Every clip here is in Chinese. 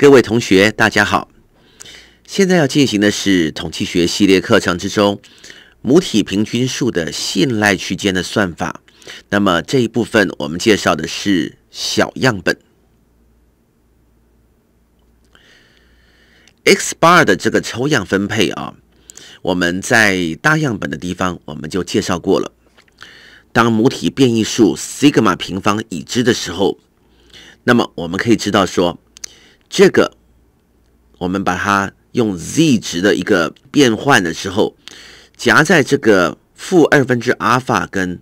各位同学，大家好。现在要进行的是统计学系列课程之中母体平均数的信赖区间。的算法，那么这一部分我们介绍的是小样本 x bar 的这个抽样分配啊。我们在大样本的地方我们就介绍过了。当母体变异数 sigma 平方已知的时候，那么我们可以知道说。这个，我们把它用 z 值的一个变换的时候，夹在这个负二分之阿尔法跟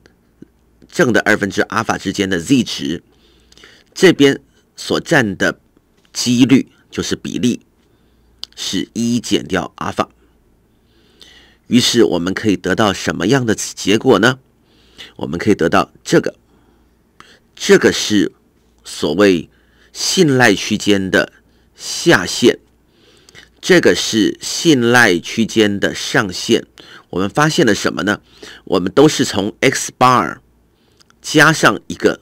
正的二分之阿尔法之间的 z 值，这边所占的几率就是比例是一减掉阿尔法。于是我们可以得到什么样的结果呢？我们可以得到这个，这个是所谓信赖区间的。下限，这个是信赖区间的上限。我们发现了什么呢？我们都是从 x bar 加上一个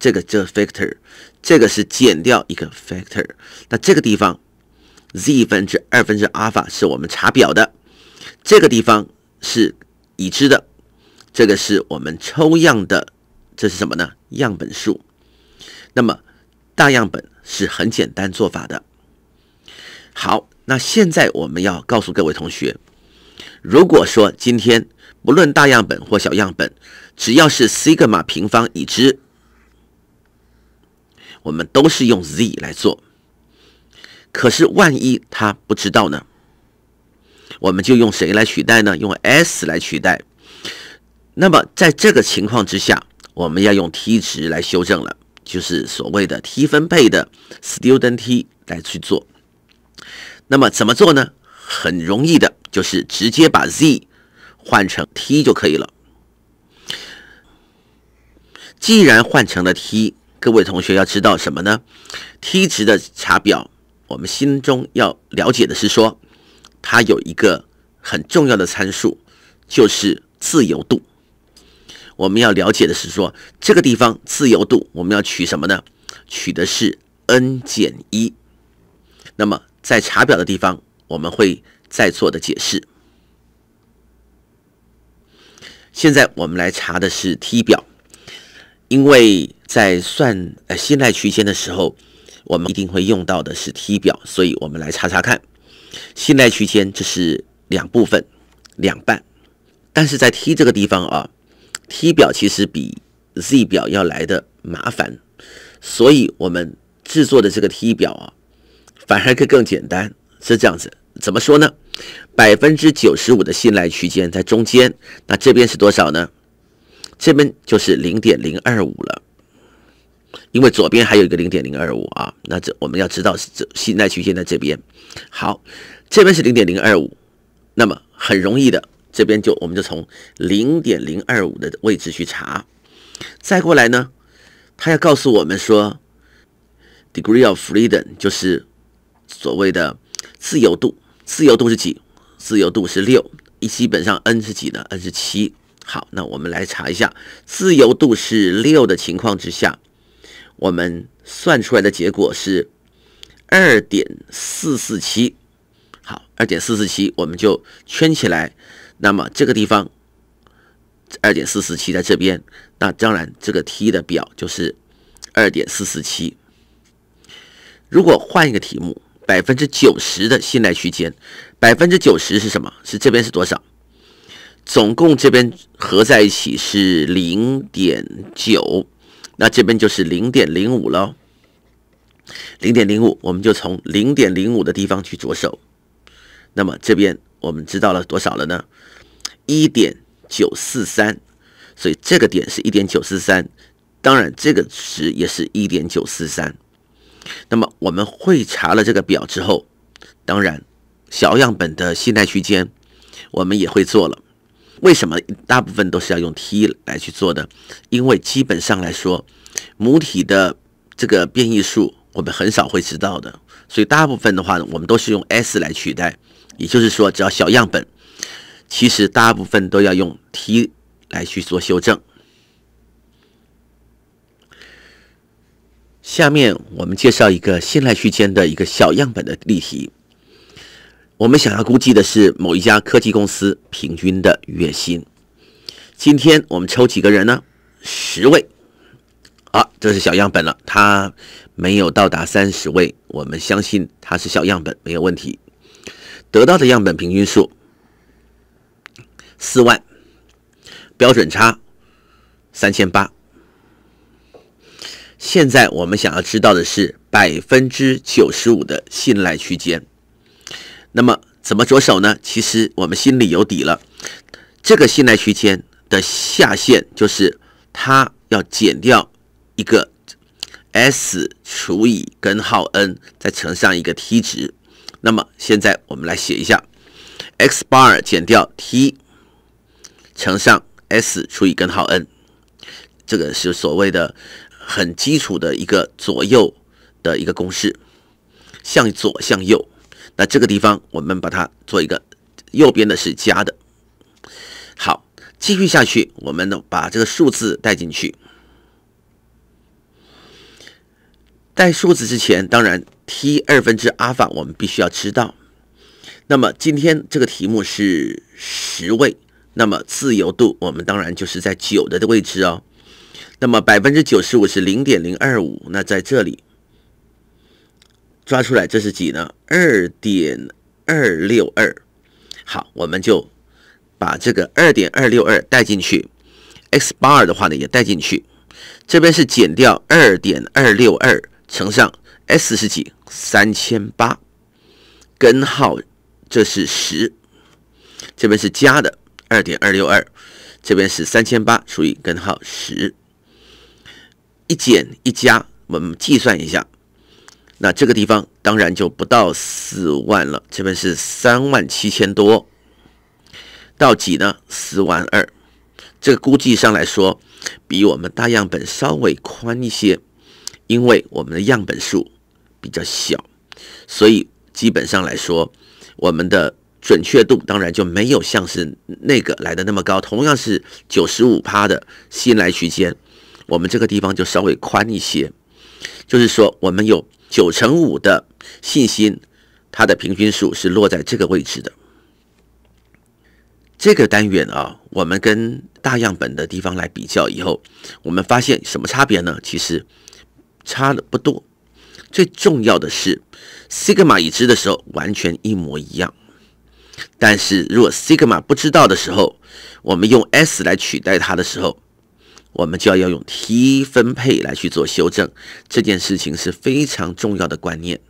这个这个 factor，这个是减掉一个 factor。那这个地方 z 分之二分之阿尔法是我们查表的，这个地方是已知的，这个是我们抽样的，这是什么呢？样本数。那么大样本。是很简单做法的。好，那现在我们要告诉各位同学，如果说今天不论大样本或小样本，只要是西格玛平方已知，我们都是用 z 来做。可是万一他不知道呢？我们就用谁来取代呢？用 s 来取代。那么在这个情况之下，我们要用 t 值来修正了。就是所谓的 t 分配的 student t 来去做，那么怎么做呢？很容易的，就是直接把 z 换成 t 就可以了。既然换成了 t，各位同学要知道什么呢？t 值的查表，我们心中要了解的是说，它有一个很重要的参数，就是自由度。我们要了解的是说，这个地方自由度我们要取什么呢？取的是 n 减一。那么在查表的地方，我们会再做的解释。现在我们来查的是 t 表，因为在算呃信赖区间的时候，我们一定会用到的是 t 表，所以我们来查查看信赖区间。这是两部分，两半，但是在 t 这个地方啊。t 表其实比 z 表要来的麻烦，所以我们制作的这个 t 表啊，反而更更简单，是这样子。怎么说呢？百分之九十五的信赖区间在中间，那这边是多少呢？这边就是零点零二五了，因为左边还有一个零点零二五啊。那这我们要知道是这信赖区间在这边。好，这边是零点零二五，那么很容易的。这边就我们就从零点零二五的位置去查，再过来呢，他要告诉我们说，degree of freedom 就是所谓的自由度，自由度是几？自由度是六，一基本上 n 是几呢 n 是七。好，那我们来查一下，自由度是六的情况之下，我们算出来的结果是二点四四七。好，二点四四七我们就圈起来。那么这个地方，二点四四七在这边。那当然，这个 t 的表就是二点四四七。如果换一个题目，百分之九十的信赖区间，百分之九十是什么？是这边是多少？总共这边合在一起是零点九，那这边就是零点零五喽。零点零五，我们就从零点零五的地方去着手。那么这边。我们知道了多少了呢？一点九四三，所以这个点是一点九四三。当然，这个值也是一点九四三。那么我们会查了这个表之后，当然小样本的信贷区间我们也会做了。为什么大部分都是要用 t 来去做的？因为基本上来说，母体的这个变异数我们很少会知道的，所以大部分的话，我们都是用 s 来取代。也就是说，只要小样本，其实大部分都要用 t 来去做修正。下面我们介绍一个信赖区间的一个小样本的例题。我们想要估计的是某一家科技公司平均的月薪。今天我们抽几个人呢？十位。啊，这是小样本了，它没有到达三十位，我们相信它是小样本，没有问题。得到的样本平均数四万，标准差三千八。现在我们想要知道的是百分之九十五的信赖区间。那么怎么着手呢？其实我们心里有底了。这个信赖区间的下限就是它要减掉一个 s 除以根号 n，再乘上一个 t 值。那么现在我们来写一下 x bar 减掉 t 乘上 s 除以根号 n，这个是所谓的很基础的一个左右的一个公式，向左向右。那这个地方我们把它做一个右边的是加的。好，继续下去，我们呢把这个数字带进去。带数字之前，当然。t 二分之阿尔法，我们必须要知道。那么今天这个题目是十位，那么自由度我们当然就是在九的位置哦。那么百分之九十五是零点零二五，那在这里抓出来，这是几呢？二点二六二。好，我们就把这个二点二六二带进去，x 八二的话呢也带进去，这边是减掉二点二六二乘上 s 是几？三千八根号，这是十，这边是加的二点二六二，这边是三千八除以根号十，一减一加，我们计算一下，那这个地方当然就不到四万了，这边是三万七千多，到几呢？四万二，这个估计上来说，比我们大样本稍微宽一些，因为我们的样本数。比较小，所以基本上来说，我们的准确度当然就没有像是那个来的那么高。同样是九十五帕的新来区间，我们这个地方就稍微宽一些。就是说，我们有九成五的信心，它的平均数是落在这个位置的。这个单元啊，我们跟大样本的地方来比较以后，我们发现什么差别呢？其实差的不多。最重要的是，西格玛已知的时候完全一模一样，但是如果西格玛不知道的时候，我们用 s 来取代它的时候，我们就要要用 t 分配来去做修正，这件事情是非常重要的观念。